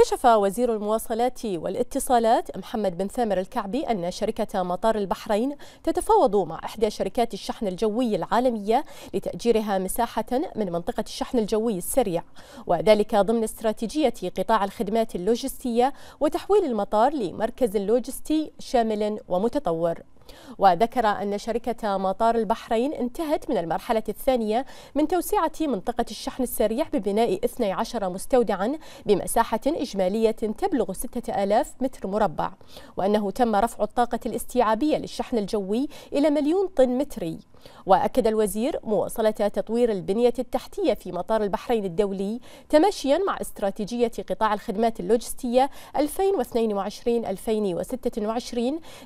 كشف وزير المواصلات والاتصالات محمد بن ثامر الكعبي أن شركة مطار البحرين تتفاوض مع إحدى شركات الشحن الجوي العالمية لتأجيرها مساحة من منطقة الشحن الجوي السريع وذلك ضمن استراتيجية قطاع الخدمات اللوجستية وتحويل المطار لمركز لوجستي شامل ومتطور وذكر أن شركة مطار البحرين انتهت من المرحلة الثانية من توسعة منطقة الشحن السريع ببناء 12 مستودعا بمساحة إجمالية تبلغ 6000 متر مربع وأنه تم رفع الطاقة الاستيعابية للشحن الجوي إلى مليون طن متري وأكد الوزير مواصلة تطوير البنية التحتية في مطار البحرين الدولي تماشيا مع استراتيجية قطاع الخدمات اللوجستية 2022-2026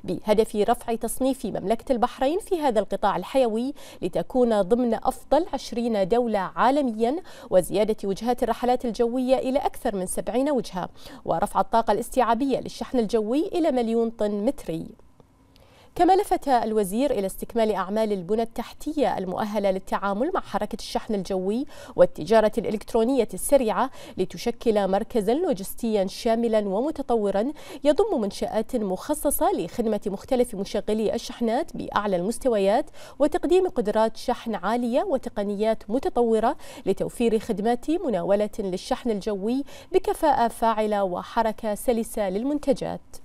بهدف رفع تصميم تصنيف في مملكة البحرين في هذا القطاع الحيوي لتكون ضمن أفضل 20 دولة عالميا وزيادة وجهات الرحلات الجوية إلى أكثر من 70 وجهة ورفع الطاقة الاستيعابية للشحن الجوي إلى مليون طن متري كما لفت الوزير إلى استكمال أعمال البنى التحتية المؤهلة للتعامل مع حركة الشحن الجوي والتجارة الإلكترونية السريعة لتشكل مركزا لوجستيا شاملا ومتطورا يضم منشآت مخصصة لخدمة مختلف مشغلي الشحنات بأعلى المستويات وتقديم قدرات شحن عالية وتقنيات متطورة لتوفير خدمات مناولة للشحن الجوي بكفاءة فاعلة وحركة سلسة للمنتجات